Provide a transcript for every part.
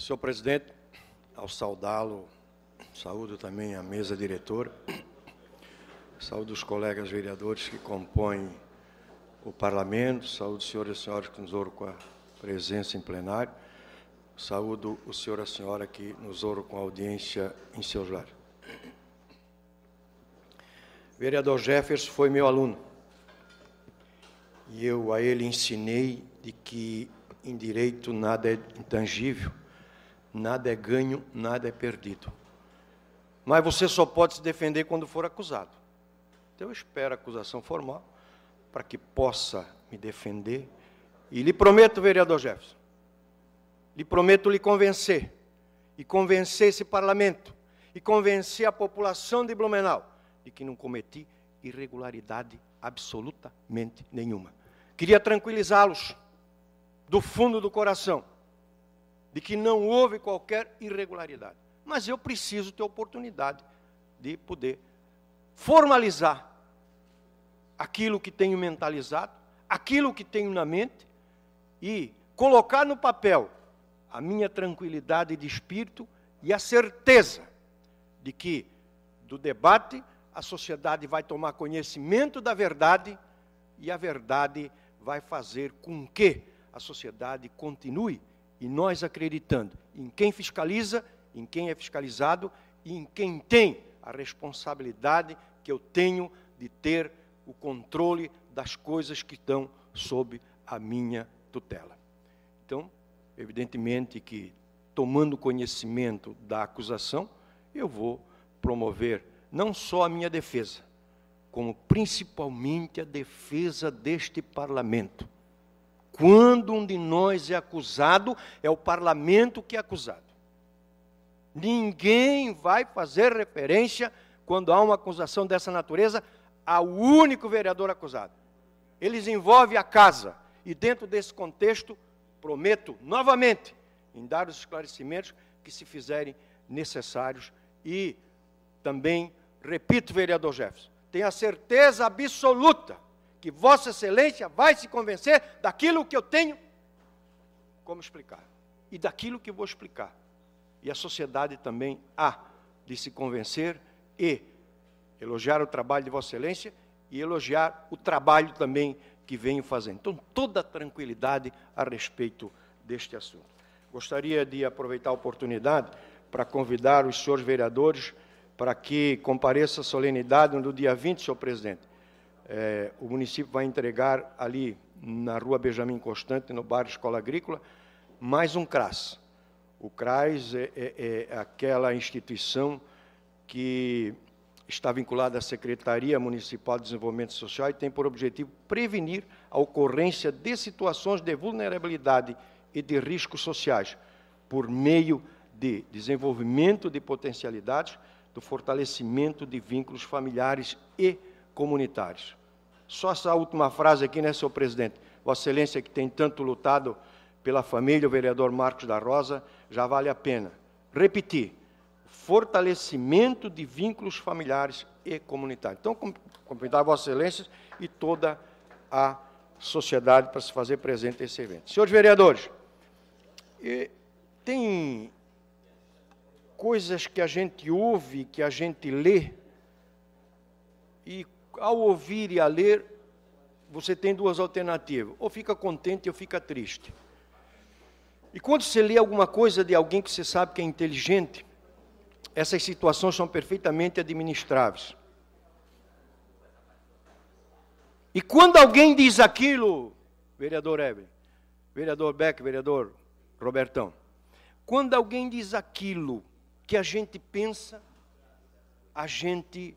Senhor presidente, ao saudá-lo, saúdo também a mesa diretora, saúdo os colegas vereadores que compõem o parlamento, saúdo os senhores e senhoras que nos ouro com a presença em plenário, saúdo o senhor e a senhora que nos ouro com a audiência em seus lares. Vereador Jefferson foi meu aluno e eu a ele ensinei de que em direito nada é intangível nada é ganho, nada é perdido. Mas você só pode se defender quando for acusado. Então eu espero a acusação formal para que possa me defender. E lhe prometo, vereador Jefferson, lhe prometo lhe convencer, e convencer esse parlamento, e convencer a população de Blumenau, de que não cometi irregularidade absolutamente nenhuma. Queria tranquilizá-los do fundo do coração de que não houve qualquer irregularidade. Mas eu preciso ter oportunidade de poder formalizar aquilo que tenho mentalizado, aquilo que tenho na mente e colocar no papel a minha tranquilidade de espírito e a certeza de que do debate a sociedade vai tomar conhecimento da verdade e a verdade vai fazer com que a sociedade continue e nós acreditando em quem fiscaliza, em quem é fiscalizado e em quem tem a responsabilidade que eu tenho de ter o controle das coisas que estão sob a minha tutela. Então, evidentemente que tomando conhecimento da acusação, eu vou promover não só a minha defesa, como principalmente a defesa deste parlamento quando um de nós é acusado, é o parlamento que é acusado. Ninguém vai fazer referência, quando há uma acusação dessa natureza, ao único vereador acusado. Eles envolvem a casa. E dentro desse contexto, prometo novamente em dar os esclarecimentos que se fizerem necessários e também, repito, vereador Jefferson, tenha certeza absoluta que Vossa Excelência vai se convencer daquilo que eu tenho como explicar e daquilo que vou explicar. E a sociedade também há de se convencer e elogiar o trabalho de Vossa Excelência e elogiar o trabalho também que venho fazendo. Então, toda a tranquilidade a respeito deste assunto. Gostaria de aproveitar a oportunidade para convidar os senhores vereadores para que compareça a solenidade no dia 20, senhor presidente, é, o município vai entregar ali na rua Benjamin Constante, no bairro Escola Agrícola, mais um CRAS. O CRAS é, é, é aquela instituição que está vinculada à Secretaria Municipal de Desenvolvimento Social e tem por objetivo prevenir a ocorrência de situações de vulnerabilidade e de riscos sociais, por meio de desenvolvimento de potencialidades, do fortalecimento de vínculos familiares e comunitários. Só essa última frase aqui, né, senhor presidente? Vossa Excelência, que tem tanto lutado pela família, o vereador Marcos da Rosa, já vale a pena. Repetir: fortalecimento de vínculos familiares e comunitários. Então, convidar Vossa Excelência e toda a sociedade para se fazer presente nesse evento. Senhores vereadores, eh, tem coisas que a gente ouve, que a gente lê, e ao ouvir e a ler, você tem duas alternativas: ou fica contente ou fica triste. E quando você lê alguma coisa de alguém que você sabe que é inteligente, essas situações são perfeitamente administráveis. E quando alguém diz aquilo, vereador Evelyn, vereador Beck, vereador Robertão, quando alguém diz aquilo que a gente pensa, a gente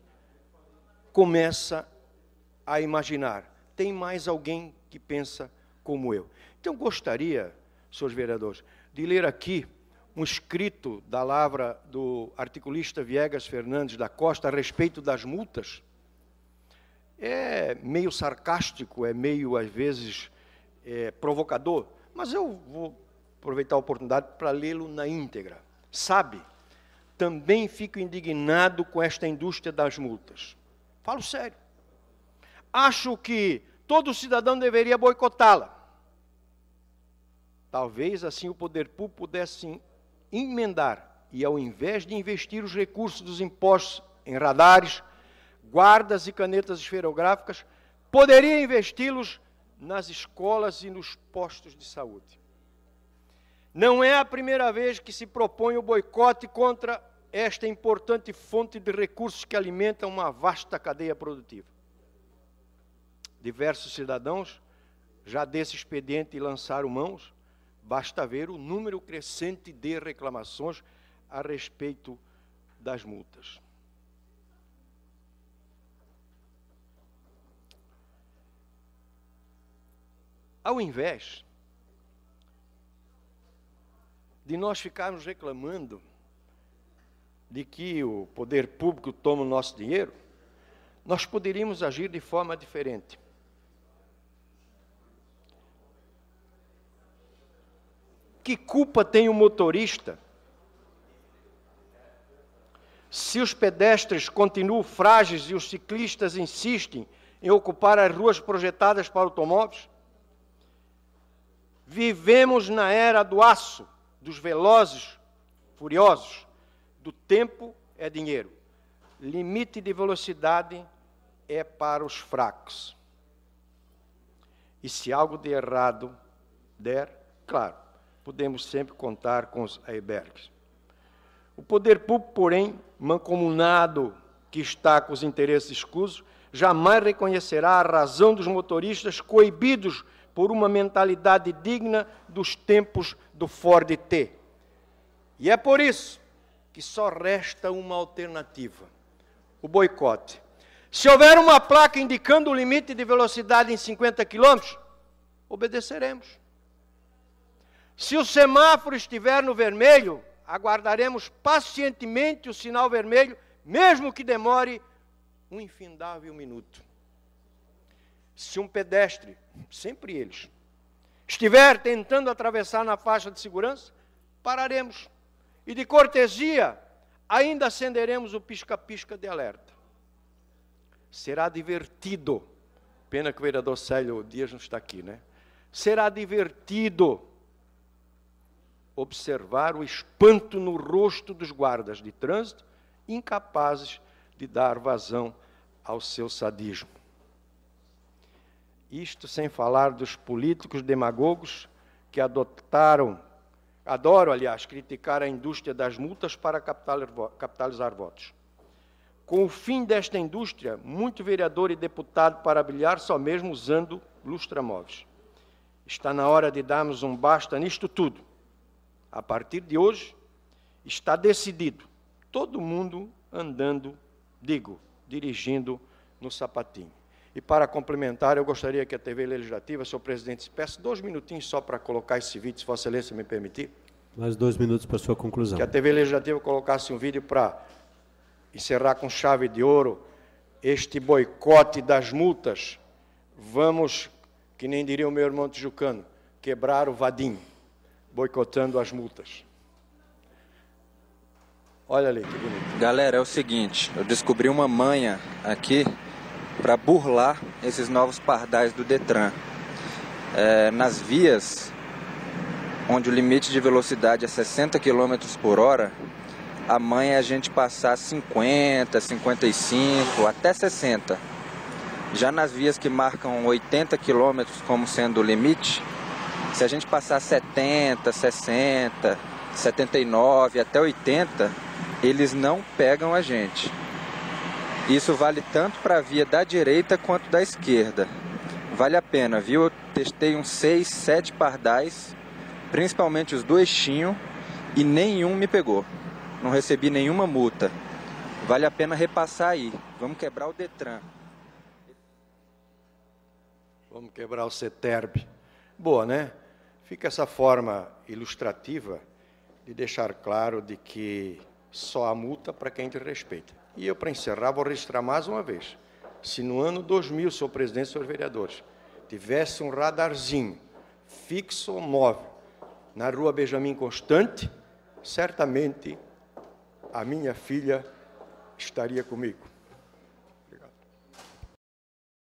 começa a imaginar: tem mais alguém que pensa como eu? Então, gostaria, senhores vereadores, de ler aqui um escrito da lavra do articulista Viegas Fernandes da Costa a respeito das multas. É meio sarcástico, é meio, às vezes, é, provocador, mas eu vou aproveitar a oportunidade para lê-lo na íntegra. Sabe, também fico indignado com esta indústria das multas. Falo sério. Acho que todo cidadão deveria boicotá-la. Talvez assim o poder público pudesse emendar e, ao invés de investir os recursos dos impostos em radares, guardas e canetas esferográficas, poderia investi-los nas escolas e nos postos de saúde. Não é a primeira vez que se propõe o boicote contra esta importante fonte de recursos que alimenta uma vasta cadeia produtiva. Diversos cidadãos já desse expediente lançaram mãos, basta ver o número crescente de reclamações a respeito das multas. Ao invés de nós ficarmos reclamando, de que o poder público toma o nosso dinheiro, nós poderíamos agir de forma diferente. Que culpa tem o motorista se os pedestres continuam frágeis e os ciclistas insistem em ocupar as ruas projetadas para automóveis? Vivemos na era do aço, dos velozes, furiosos do tempo é dinheiro. Limite de velocidade é para os fracos. E se algo de errado der, claro, podemos sempre contar com os icebergs. O poder público, porém, mancomunado que está com os interesses escusos, jamais reconhecerá a razão dos motoristas coibidos por uma mentalidade digna dos tempos do Ford T. E é por isso que só resta uma alternativa: o boicote. Se houver uma placa indicando o limite de velocidade em 50 km, obedeceremos. Se o semáforo estiver no vermelho, aguardaremos pacientemente o sinal vermelho, mesmo que demore um infindável minuto. Se um pedestre, sempre eles, estiver tentando atravessar na faixa de segurança, pararemos e de cortesia, ainda acenderemos o pisca-pisca de alerta. Será divertido. Pena que o vereador Célio Dias não está aqui, né? Será divertido observar o espanto no rosto dos guardas de trânsito, incapazes de dar vazão ao seu sadismo. Isto sem falar dos políticos demagogos que adotaram Adoro, aliás, criticar a indústria das multas para capitalizar votos. Com o fim desta indústria, muito vereador e deputado para bilhar só mesmo usando lustramóveis. Está na hora de darmos um basta nisto tudo. A partir de hoje, está decidido. Todo mundo andando, digo, dirigindo no sapatinho. E para complementar, eu gostaria que a TV Legislativa, senhor presidente, peça dois minutinhos só para colocar esse vídeo, se Vossa Excelência me permitir. Mais dois minutos para sua conclusão. Que a TV Legislativa colocasse um vídeo para encerrar com chave de ouro este boicote das multas. Vamos, que nem diria o meu irmão tijucano, quebrar o vadim, boicotando as multas. Olha ali que bonito. Galera, é o seguinte, eu descobri uma manha aqui para burlar esses novos pardais do Detran. É, nas vias onde o limite de velocidade é 60 km por hora, a mãe é a gente passar 50, 55, até 60. Já nas vias que marcam 80 km como sendo o limite, se a gente passar 70, 60, 79 até 80, eles não pegam a gente. Isso vale tanto para a via da direita quanto da esquerda. Vale a pena, viu? Eu testei uns 6, 7 pardais, principalmente os do Eixinho, e nenhum me pegou. Não recebi nenhuma multa. Vale a pena repassar aí. Vamos quebrar o Detran. Vamos quebrar o CETERB. Boa, né? Fica essa forma ilustrativa de deixar claro de que só a multa para quem te respeita. E eu, para encerrar, vou registrar mais uma vez. Se no ano 2000, senhor presidente e senhores vereadores, tivesse um radarzinho, fixo ou móvel, na rua Benjamin Constante, certamente a minha filha estaria comigo.